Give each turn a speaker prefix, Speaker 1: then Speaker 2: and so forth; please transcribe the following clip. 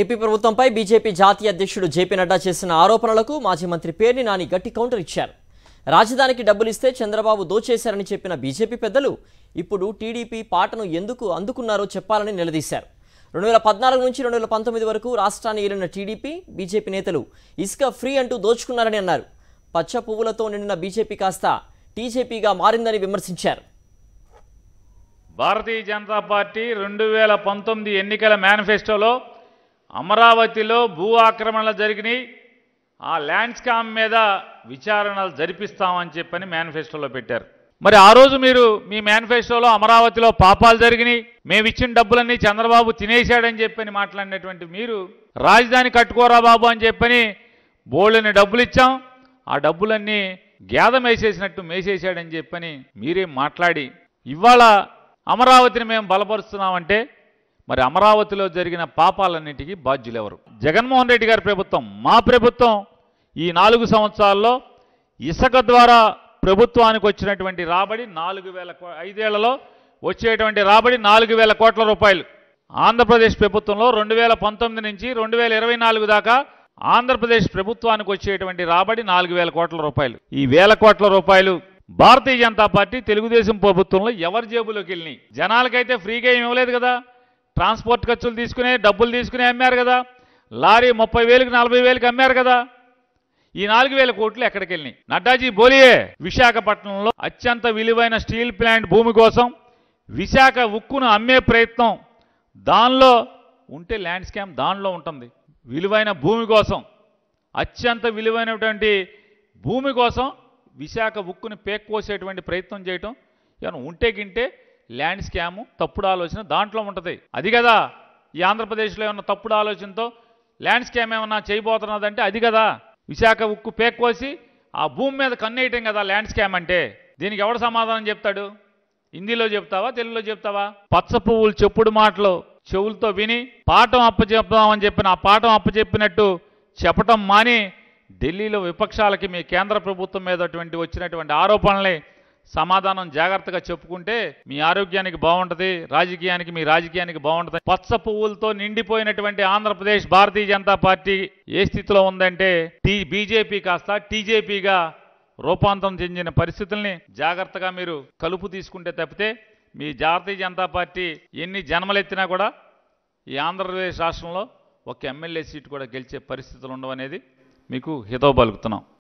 Speaker 1: AP ప్రభుత్వంపై BJP జాతీయ అధ్యక్షుడు జేపీ నడ్డా చేసిన ఆరోపణలకు మాజీ మంత్రి పేర్ని నాని గట్టి కౌంటర్ ఇచ్చారు రాజధానికి డబ్బులిస్తే చంద్రబాబు దోచేశారని చెప్పిన బీజేపీ పెద్దలు ఇప్పుడు టీడీపీ పాటను ఎందుకు అందుకున్నారో చెప్పాలని నిలదీశారు రెండు వేల పద్నాలుగు నుంచి రెండు వేల పంతొమ్మిది వరకు రాష్ట్రాన్ని ఏలిన టీడీపీ బీజేపీ నేతలు ఇసుక ఫ్రీ అంటూ దోచుకున్నారని అన్నారు పచ్చ పువ్వులతో నిండిన బీజేపీ కాస్త టీజేపీగా మారిందని విమర్శించారు
Speaker 2: భారతీయ జనతా పార్టీ రెండు వేల పంతొమ్మిది ఎన్నికల మేనిఫెస్టోలో అమరావతిలో భూ ఆక్రమణలు జరిగినాయి ఆ స్కామ్ మీద విచారణలు జరిపిస్తామని చెప్పని మేనిఫెస్టోలో పెట్టారు మరి ఆ రోజు మీరు మీ మేనిఫెస్టోలో అమరావతిలో పాపాలు జరిగినాయి మేము ఇచ్చిన డబ్బులన్నీ చంద్రబాబు తినేశాడని చెప్పని మాట్లాడినటువంటి మీరు రాజధాని కట్టుకోరా బాబు అని చెప్పని బోళ్ళని డబ్బులు ఇచ్చాం ఆ డబ్బులన్నీ గేద మేసేసినట్టు మేసేశాడని చెప్పని మీరే మాట్లాడి ఇవాళ అమరావతిని మేము బలపరుస్తున్నామంటే మరి అమరావతిలో జరిగిన పాపాలన్నిటికీ బాధ్యులు ఎవరు జగన్మోహన్ రెడ్డి గారి ప్రభుత్వం మా ప్రభుత్వం ఈ నాలుగు సంవత్సరాల్లో ఇసుక ద్వారా ప్రభుత్వానికి వచ్చినటువంటి రాబడి నాలుగు వేల ఐదేళ్లలో వచ్చేటువంటి రాబడి నాలుగు వేల కోట్ల రూపాయలు ఆంధ్రప్రదేశ్ ప్రభుత్వంలో రెండు వేల పంతొమ్మిది నుంచి రెండు వేల ఇరవై నాలుగు దాకా ఆంధ్రప్రదేశ్ ప్రభుత్వానికి వచ్చేటువంటి రాబడి నాలుగు వేల కోట్ల రూపాయలు ఈ వేల కోట్ల రూపాయలు భారతీయ జనతా పార్టీ తెలుగుదేశం ప్రభుత్వంలో ఎవరి జేబులోకి వెళ్ళినాయి జనాలకైతే ఫ్రీగా ఏమి ఇవ్వలేదు కదా ట్రాన్స్పోర్ట్ ఖర్చులు తీసుకుని డబ్బులు తీసుకుని అమ్మారు కదా లారీ ముప్పై వేలకు నలభై వేలకు అమ్మారు కదా ఈ నాలుగు వేల కోట్లు ఎక్కడికి వెళ్ళినాయి నడ్డాజీ బోలియే విశాఖపట్నంలో అత్యంత విలువైన స్టీల్ ప్లాంట్ భూమి కోసం విశాఖ ఉక్కును అమ్మే ప్రయత్నం దానిలో ఉంటే ల్యాండ్ స్కామ్ దానిలో ఉంటుంది విలువైన భూమి కోసం అత్యంత విలువైనటువంటి భూమి కోసం విశాఖ ఉక్కుని పేక్కోసేటువంటి ప్రయత్నం చేయటం ఏమైనా ఉంటే గింటే ల్యాండ్ స్కాము తప్పుడు ఆలోచన దాంట్లో ఉంటుంది అది కదా ఈ ఆంధ్రప్రదేశ్లో ఏమన్నా తప్పుడు ఆలోచనతో ల్యాండ్ స్కామ్ ఏమన్నా చేయబోతున్నదంటే అది కదా విశాఖ ఉక్కు పేక్కోసి ఆ భూమి మీద కన్నేయటం కదా ల్యాండ్ స్కామ్ అంటే దీనికి ఎవడు సమాధానం చెప్తాడు హిందీలో చెప్తావా తెలుగులో చెప్తావా పచ్చ పువ్వులు చెప్పుడు మాటలు చెవులతో విని పాఠం అప్పచెప్తామని చెప్పిన ఆ పాఠం అప్పచెప్పినట్టు చెప్పటం మాని ఢిల్లీలో విపక్షాలకి మీ కేంద్ర ప్రభుత్వం మీద వచ్చినటువంటి ఆరోపణలే సమాధానం జాగ్రత్తగా చెప్పుకుంటే మీ ఆరోగ్యానికి బాగుంటుంది రాజకీయానికి మీ రాజకీయానికి బాగుంటుంది పచ్చ పువ్వులతో నిండిపోయినటువంటి ఆంధ్రప్రదేశ్ భారతీయ జనతా పార్టీ ఏ స్థితిలో ఉందంటే టీ బీజేపీ కాస్త టీజేపీగా రూపాంతరం చెందిన పరిస్థితుల్ని జాగ్రత్తగా మీరు కలుపు తీసుకుంటే తప్పితే మీ జాతీయ జనతా పార్టీ ఎన్ని జన్మలెత్తినా కూడా ఈ ఆంధ్రప్రదేశ్ రాష్ట్రంలో ఒక ఎమ్మెల్యే సీటు కూడా గెలిచే పరిస్థితులు ఉండవనేది మీకు హితవు పలుకుతున్నాం